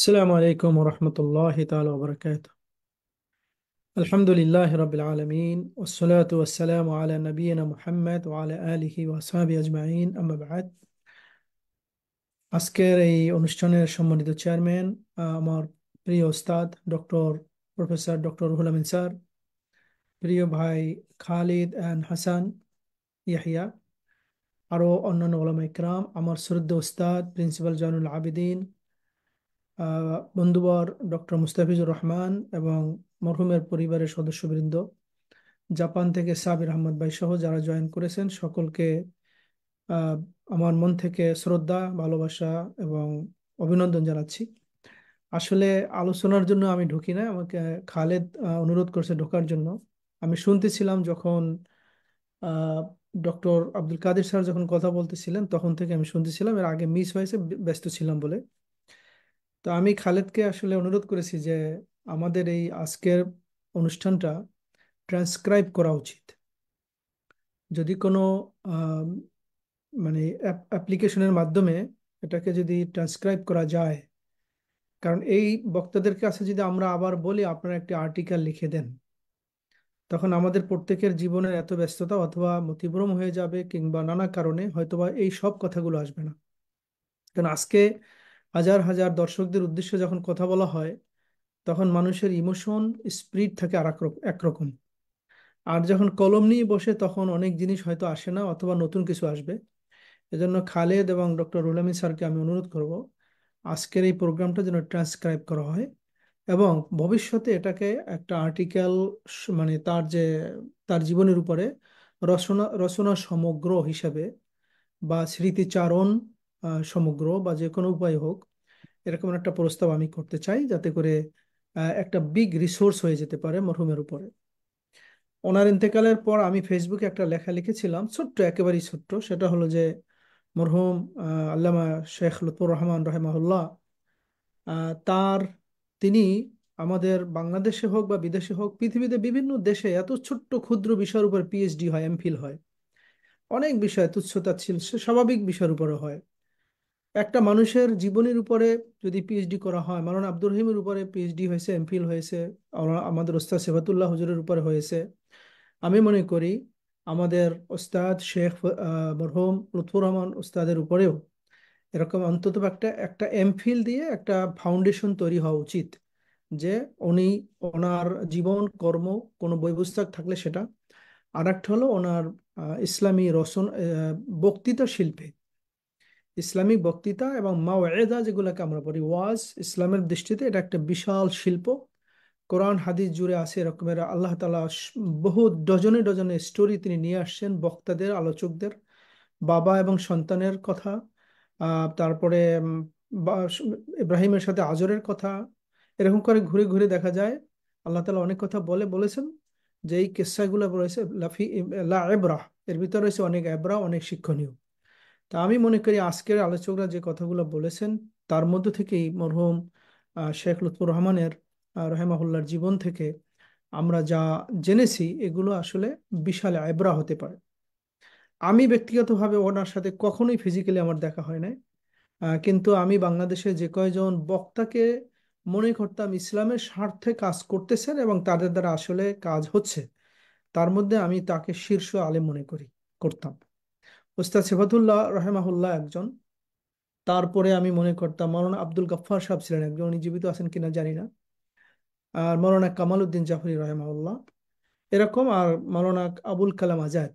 السلام عليكم ورحمة الله تعالى وبركاته الحمد لله رب العالمين والصلاة والسلام على نبينا محمد وعلى آله وصحبه أجمعين أما بعد আজকের এই অনুষ্ঠানের সম্মানিত চেয়ারম্যান আমার প্রিয় ওস্তাদ doctor professor doctor Ruhul Amin sir প্রিয় ভাই খালিদ অ্যান্ড হাসান ইয়াহিয়া আরও অন্যান্য ওলামা ইকরাম আমার শ্রদ্ধা ওস্তাদ প্রিন্সিপাল জানুল আবেদিন বন্ধুবর ডক্টর মুস্তাফিজুর রহমান এবং মরহুমের পরিবারের সদস্যবৃন্দ জাপান থেকে সাবির আহমদ ভাই সহ যারা জয়েন করেছেন সকলকে আমার মন থেকে শ্রদ্ধা ভালোবাসা এবং অভিনন্দন জানাচ্ছি আসলে আলোচনার জন্য আমি ঢুকি না আমাকে খালেদ অনুরোধ করছে ঢোকার জন্য আমি শুনতেছিলাম যখন ডক্টর আব্দুল কাদের স্যার যখন কথা বলতেছিলেন তখন থেকে আমি শুনতেছিলাম এর আগে মিস হয়েছে ব্যস্ত ছিলাম বলে তো আমি খালেদকে আসলে অনুরোধ করেছি যে আমাদের এই আজকের অনুষ্ঠানটা ট্রান্সক্রাইব করা উচিত যদি কোনো মানে অ্যাপ্লিকেশনের মাধ্যমে এটাকে যদি ট্রান্সক্রাইব করা যায় কারণ এই বক্তাদের কাছে যদি আমরা আবার বলি আপনারা একটি আর্টিকেল লিখে দেন তখন আমাদের প্রত্যেকের জীবনের এত ব্যস্ততা অথবা মতিভ্রম হয়ে যাবে কিংবা নানা কারণে হয়তোবা এই সব কথাগুলো আসবে না কারণ আজকে হাজার হাজার দর্শকদের উদ্দেশ্যে যখন কথা বলা হয় তখন মানুষের ইমোশন স্পিরিট থাকে আর একরকম আর যখন কলম নিয়ে বসে তখন অনেক জিনিস হয়তো আসে না অথবা নতুন কিছু আসবে এজন্য খালেদ এবং ডক্টর রুলামিন স্যারকে আমি অনুরোধ করব আজকের এই প্রোগ্রামটা যেন ট্রান্সক্রাইব করা হয় এবং ভবিষ্যতে এটাকে একটা আর্টিকেল মানে তার যে তার জীবনের উপরে রচনা রচনা সমগ্র হিসাবে বা স্মৃতিচারণ সমগ্র বা যে কোনো উপায় হোক এরকম একটা প্রস্তাব আমি করতে চাই যাতে করে একটা বিগ রিসোর্স হয়ে যেতে পারে মরহুমের উপরে ওনার ইন্তেকালের পর আমি ফেসবুকে একটা লেখা লিখেছিলাম ছোট্ট একেবারেই ছোট্ট সেটা হলো যে মরহুম আল্লামা শেখ লুৎফুর রহমান রহেমাহুল্লাহ তার তিনি আমাদের বাংলাদেশে হোক বা বিদেশে হোক পৃথিবীতে বিভিন্ন দেশে এত ছোট্ট ক্ষুদ্র বিষয়ের উপর পিএইচডি হয় এমফিল হয় অনেক বিষয় তুচ্ছতা ছিল স্বাভাবিক বিষয়ের উপরে হয় একটা মানুষের জীবনের উপরে যদি পিএইচডি করা হয় মালানা আব্দুর রহিমের উপরে পিএইচডি হয়েছে এমফিল হয়েছে আমাদের ওস্তাদ সেবাতুল্লাহ হুজুরের উপরে হয়েছে আমি মনে করি আমাদের ওস্তাদ শেখ মরহুম লুৎফুর রহমান ওস্তাদের উপরেও এরকম অন্তত একটা একটা এমফিল দিয়ে একটা ফাউন্ডেশন তৈরি হওয়া উচিত যে উনি ওনার জীবন কর্ম কোনো বই পুস্তক থাকলে সেটা আর একটা হলো ওনার ইসলামী রসন বক্তৃতা শিল্পে ইসলামিক বক্তৃতা এবং মাওয়েদা যেগুলোকে আমরা বলি ওয়াজ ইসলামের দৃষ্টিতে এটা একটা বিশাল শিল্প কোরআন হাদিস জুড়ে আছে এরকমের আল্লাহ তালা বহু ডজনে ডজনে স্টোরি তিনি নিয়ে আসছেন বক্তাদের আলোচকদের বাবা এবং সন্তানের কথা তারপরে ইব্রাহিমের সাথে আজরের কথা এরকম করে ঘুরে ঘুরে দেখা যায় আল্লাহ তালা অনেক কথা বলে বলেছেন যে এই কেসাগুলো রয়েছে লাফি লা এবরা এর ভিতরে রয়েছে অনেক এবরা অনেক শিক্ষণীয় তা আমি মনে করি আজকের আলোচকরা যে কথাগুলো বলেছেন তার মধ্যে থেকেই মরহুম শেখ লুৎফুর রহমানের রহেমাহুল্লার জীবন থেকে আমরা যা জেনেছি এগুলো আসলে বিশাল আয়ব্রা হতে পারে আমি ব্যক্তিগতভাবে ওনার সাথে কখনোই ফিজিক্যালি আমার দেখা হয় নাই কিন্তু আমি বাংলাদেশে যে কয়জন বক্তাকে মনে করতাম ইসলামের স্বার্থে কাজ করতেছেন এবং তাদের দ্বারা আসলে কাজ হচ্ছে তার মধ্যে আমি তাকে শীর্ষ আলে মনে করি করতাম উস্তাদ সেফাতুল্লাহ রহেমাহুল্লাহ একজন তারপরে আমি মনে করতাম মরনা আব্দুল গাফফার সাহেব ছিলেন একজন উনি জীবিত আছেন কিনা জানি না আর মরনা কামাল উদ্দিন জাফরি রহেমাউল্লাহ এরকম আর মরনা আবুল কালাম আজাদ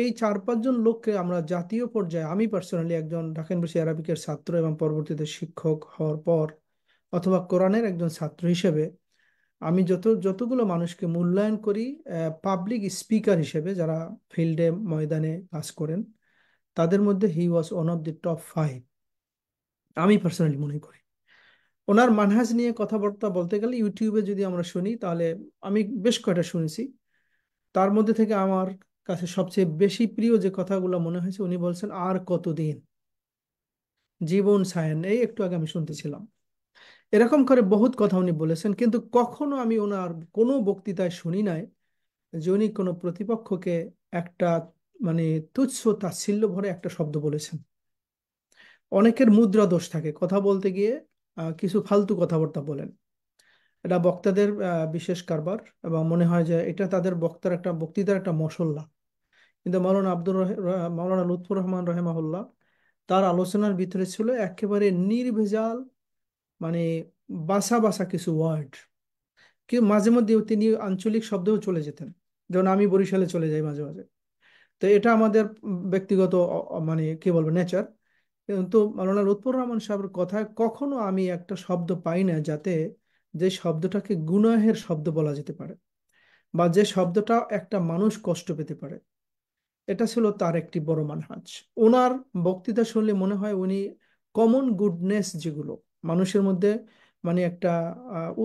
এই চার পাঁচজন লোককে আমরা জাতীয় পর্যায়ে আমি পার্সোনালি একজন ঢাকেন বসি আরবিকের ছাত্র এবং পরবর্তীতে শিক্ষক হওয়ার পর অথবা কোরআনের একজন ছাত্র হিসেবে আমি যত যতগুলো মানুষকে মূল্যায়ন করি পাবলিক স্পিকার হিসেবে যারা ফিল্ডে ময়দানে কাজ করেন তাদের মধ্যে he was one of the top five আমি পার্সোনালি মনে করি ওনার মানহাজ নিয়ে কথাবার্তা বলতে গেলে ইউটিউবে যদি আমরা শুনি তাহলে আমি বেশ কয়টা শুনেছি তার মধ্যে থেকে আমার কাছে সবচেয়ে বেশি প্রিয় যে কথাগুলো মনে হয়েছে উনি বলছেন আর কতদিন জীবন সায়ন এই একটু আগে আমি শুনতেছিলাম এরকম করে বহুত কথা উনি বলেছেন কিন্তু কখনো আমি ওনার কোনো বক্তৃতায় শুনি নাই যে উনি কোনো প্রতিপক্ষকে একটা মানে তুচ্ছ তাচ্ছিল্য ভরে একটা শব্দ বলেছেন অনেকের মুদ্রা দোষ থাকে কথা বলতে গিয়ে কিছু ফালতু কথাবার্তা বলেন এটা বক্তাদের বিশেষ কারবার এবং মনে হয় যে এটা তাদের বক্তার একটা বক্তৃতার একটা মশল্লা কিন্তু মৌলানা আব্দুর মৌলানা লুৎফুর রহমান রহেমাহুল্লাহ তার আলোচনার ভিতরে ছিল একেবারে নির্ভেজাল মানে বাসা বাসা কিছু ওয়ার্ড কেউ মাঝে মধ্যে তিনি আঞ্চলিক শব্দেও চলে যেতেন যেমন আমি বরিশালে চলে যাই মাঝে মাঝে তো এটা আমাদের ব্যক্তিগত মানে কি বলবো নেচার কিন্তু মাওলানা লুৎপুর রহমান সাহেবের কথায় কখনো আমি একটা শব্দ পাই না যাতে যে শব্দটাকে গুনাহের শব্দ বলা যেতে পারে বা যে শব্দটা একটা মানুষ কষ্ট পেতে পারে এটা ছিল তার একটি বড় মানহাজ ওনার বক্তৃতা শুনলে মনে হয় উনি কমন গুডনেস যেগুলো মানুষের মধ্যে মানে একটা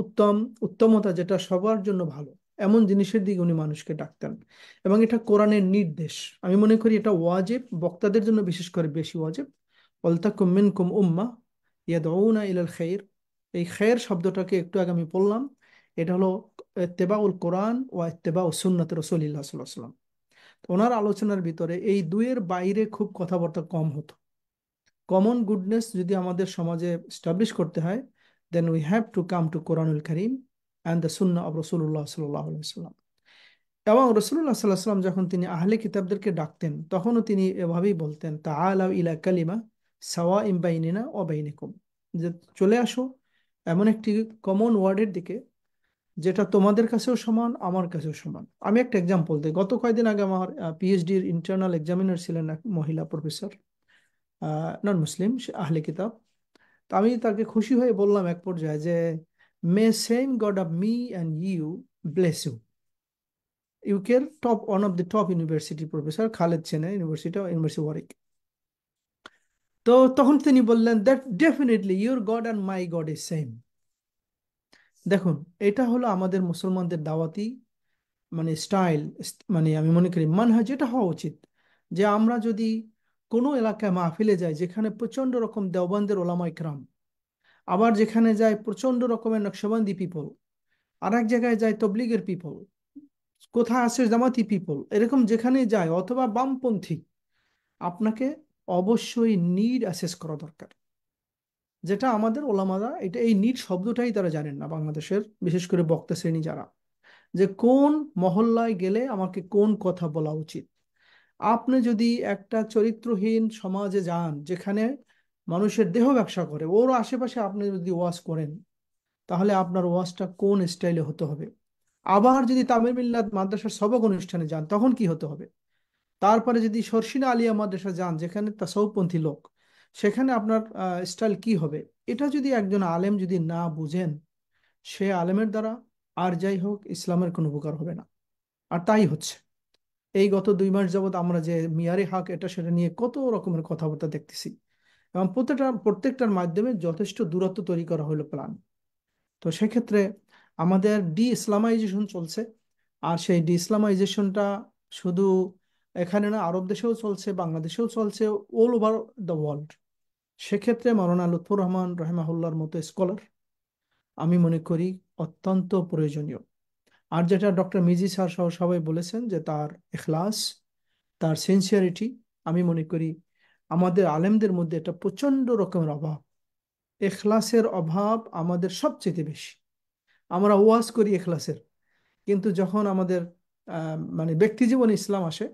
উত্তম উত্তমতা যেটা সবার জন্য ভালো এমন জিনিসের দিকে উনি মানুষকে ডাকতেন এবং এটা কোরআনের নির্দেশ আমি মনে করি এটা ওয়াজেব বক্তাদের জন্য বিশেষ করে বেশি ওয়াজেব অলতা কুমিন কুম উম্মা ইয়াদৌনা ইলাল খেয়ের এই খেয়ের শব্দটাকে একটু আগে আমি বললাম এটা হলো এত্তেবাউল কোরআন ও এত্তেবাউ সুন্নাত রসুলিল্লাহ সাল্লাম তো ওনার আলোচনার ভিতরে এই দুয়ের বাইরে খুব কথাবার্তা কম হতো কমন গুডনেস যদি আমাদের সমাজে স্টাবলিশ করতে হয় then we have to come to Quranul Karim and the Sunnah of Rasulullah সাল্লাহ সাল্লাম এবং রসুল্লাহ সাল্লাহ সাল্লাম যখন তিনি আহলে কিতাবদেরকে ডাকতেন তখনও তিনি এভাবেই বলতেন তা আলাউ ইলা কালিমা সাওয়া ইম্বাইনিনা ও বাইনিকুম যে চলে আসো এমন একটি কমন ওয়ার্ডের দিকে যেটা তোমাদের কাছেও সমান আমার কাছেও সমান আমি একটা এক্সাম্পল দিই গত কয়েকদিন আগে আমার পিএইচডির ইন্টারনাল এক্সামিনার ছিলেন এক মহিলা প্রফেসর নন মুসলিম আহলে কিতাব তা আমি তাকে খুশি হয়ে বললাম এক পর্যায়ে যে May same God of me and you bless you. UKL top one of the top university professor Khaled Sena University of University of Warwick. তো তখন তিনি বললেন that definitely your God and my God is same দেখুন এটা হলো আমাদের মুসলমানদের দাওয়াতি মানে স্টাইল মানে আমি মনে করি মানহাজ এটা হওয়া উচিত যে আমরা যদি কোনো এলাকায় মাহফিলে যাই যেখানে প্রচণ্ড রকম দেওবানদের ওলামা ক্রাম আবার যেখানে যায় প্রচণ্ড রকমের নকশবন্দি পিপল আর এক জায়গায় যায় তবলিগের পিপল কোথায় আছে জামাতি পিপল এরকম যেখানে যায় অথবা বামপন্থী আপনাকে অবশ্যই নিড অ্যাসেস করা দরকার যেটা আমাদের ওলামারা এটা এই নিড শব্দটাই তারা জানেন না বাংলাদেশের বিশেষ করে বক্তা শ্রেণী যারা যে কোন মহল্লায় গেলে আমাকে কোন কথা বলা উচিত আপনি যদি একটা চরিত্রহীন সমাজে যান যেখানে মানুষের দেহ ব্যবসা করে ওর আশেপাশে আপনি যদি ওয়াশ করেন তাহলে আপনার ওয়াশটা কোন স্টাইলে হতে হবে আবার যদি তামিল মিল্লাদ মাদ্রাসার সবক অনুষ্ঠানে যান তখন কি হতে হবে তারপরে যদি সর্ষিনা আলিয়া মাদ্রাসা যান যেখানে সৌপন্থী লোক সেখানে আপনার স্টাইল কি হবে এটা যদি একজন আলেম যদি না বুঝেন সে আলেমের দ্বারা আর যাই হোক ইসলামের কোনো উপকার হবে না আর তাই হচ্ছে এই গত দুই মাস যাবৎ আমরা যে মিয়ারি হাক এটা সেটা নিয়ে কত রকমের কথাবার্তা দেখতেছি এবং প্রত্যেকটা প্রত্যেকটার মাধ্যমে যথেষ্ট দূরত্ব তৈরি করা হলো প্ল্যান তো সেক্ষেত্রে আমাদের ডি ইসলামাইজেশন চলছে আর সেই ডি ইসলামাইজেশনটা শুধু এখানে না আরব দেশেও চলছে বাংলাদেশেও চলছে অল ওভার দ্য ওয়ার্ল্ড সেক্ষেত্রে মৌলানা লুৎফুর রহমান রহেমাহুল্লার মতো স্কলার আমি মনে করি অত্যন্ত প্রয়োজনীয় আর যেটা ডক্টর মিজি স্যার সহ সবাই বলেছেন যে তার এখলাস তার সিনসিয়ারিটি আমি মনে করি আমাদের আলেমদের মধ্যে এটা প্রচণ্ড রকমের অভাব এখলাসের অভাব আমাদের সবচেয়ে বেশি আমরা ওয়াজ করি এখলাসের কিন্তু যখন আমাদের মানে ব্যক্তি জীবনে ইসলাম আসে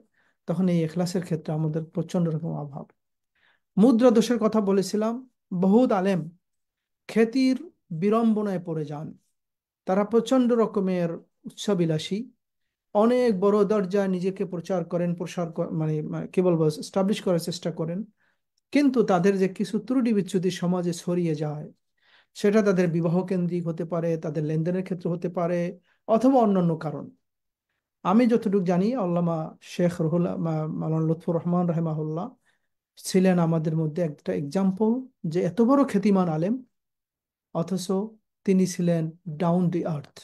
তখন এই এখলাসের ক্ষেত্রে আমাদের প্রচণ্ড রকম অভাব মুদ্রা দোষের কথা বলেছিলাম বহুত আলেম খ্যাতির বিড়ম্বনায় পড়ে যান তারা প্রচণ্ড রকমের উৎসবিলাসী অনেক বড় দরজায় নিজেকে প্রচার করেন প্রসার মানে কি বলবো স্টাবলিশ করার চেষ্টা করেন কিন্তু তাদের যে কিছু ত্রুটি বিচ্ছুতি সমাজে ছড়িয়ে যায় সেটা তাদের বিবাহ কেন্দ্রিক হতে পারে তাদের লেনদেনের ক্ষেত্রে হতে পারে অথবা অন্যান্য কারণ আমি যতটুকু জানি আল্লামা শেখ রহুল মালান লুৎফুর রহমান রহমাহুল্লাহ ছিলেন আমাদের মধ্যে একটা এক্সাম্পল যে এত বড় খ্যাতিমান আলেম অথচ তিনি ছিলেন ডাউন দি আর্থ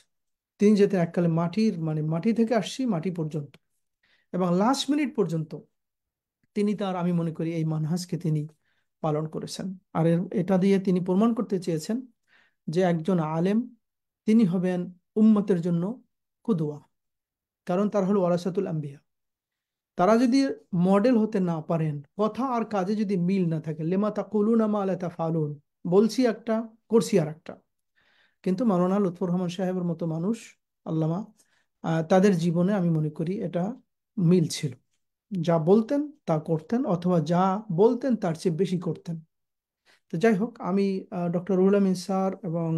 তিনি যেতেন এককালে মাটির মানে মাটি থেকে আসছি মাটি পর্যন্ত এবং লাস্ট মিনিট পর্যন্ত তিনি তার আমি মনে করি এই মানহাজকে তিনি পালন করেছেন আর এটা দিয়ে তিনি প্রমাণ করতে চেয়েছেন যে একজন আলেম তিনি হবেন উম্মতের জন্য কুদুয়া কারণ তার হল ওয়ারাসাতুল আম্বিয়া তারা যদি মডেল হতে না পারেন কথা আর কাজে যদি মিল না থাকে লেমা তা কলুন আমা আলে তা ফালুন বলছি একটা করছি আর একটা কিন্তু মাওলানা লুৎফুর রহমান সাহেবের মতো মানুষ আল্লামা তাদের জীবনে আমি মনে করি এটা মিল ছিল যা বলতেন তা করতেন অথবা যা বলতেন তার চেয়ে বেশি করতেন তো যাই হোক আমি ডক্টর রুহুল আমিন স্যার এবং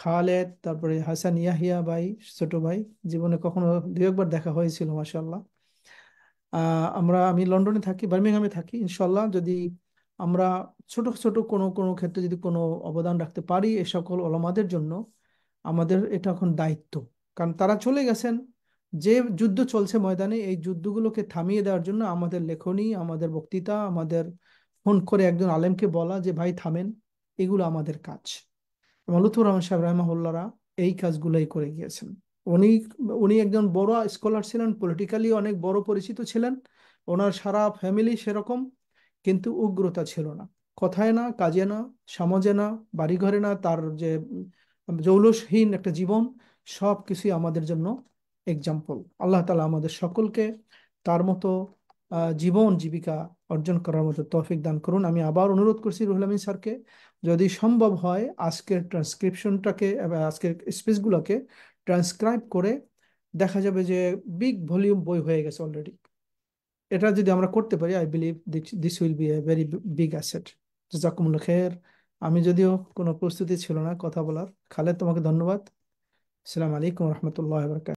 খালেদ তারপরে হাসান ইয়াহিয়া ভাই ছোট ভাই জীবনে কখনো দু একবার দেখা হয়েছিল মাসাল্লাহ আমরা আমি লন্ডনে থাকি বার্মিংহামে থাকি ইনশাল্লাহ যদি আমরা ছোট ছোট কোনো কোনো ক্ষেত্রে যদি কোনো অবদান রাখতে পারি এ সকল ওলামাদের জন্য আমাদের এটা এখন দায়িত্ব কারণ তারা চলে গেছেন যে যুদ্ধ চলছে ময়দানে এই যুদ্ধগুলোকে থামিয়ে দেওয়ার জন্য আমাদের লেখনী আমাদের বক্তৃতা আমাদের ফোন করে একজন আলেমকে বলা যে ভাই থামেন এগুলো আমাদের কাজ লুথুর রহমান সাহেব রাহমাহুল্লারা এই কাজগুলোই করে গিয়েছেন উনি উনি একজন বড় স্কলার ছিলেন পলিটিক্যালি অনেক বড় পরিচিত ছিলেন ওনার সারা ফ্যামিলি সেরকম কিন্তু উগ্রতা ছিল না কথায় না কাজে না সমাজে না বাড়িঘরে না তার যে জৌলসহীন একটা জীবন সব কিছুই আমাদের জন্য এক্সাম্পল আল্লাহ তালা আমাদের সকলকে তার মতো জীবন জীবিকা অর্জন করার মতো তৌফিক দান করুন আমি আবার অনুরোধ করছি রুহুল আমিন স্যারকে যদি সম্ভব হয় আজকের ট্রান্সক্রিপশনটাকে আজকের স্পেসগুলোকে ট্রান্সক্রাইব করে দেখা যাবে যে বিগ ভলিউম বই হয়ে গেছে অলরেডি এটা যদি আমরা করতে পারি I believe this will be a very big asset জাকুমুল খের আমি যদিও কোনো প্রস্তুতি ছিল না কথা বলার খালেদ তোমাকে ধন্যবাদ সালাম আলাইকুম রহমতুল্লাহ বরকাত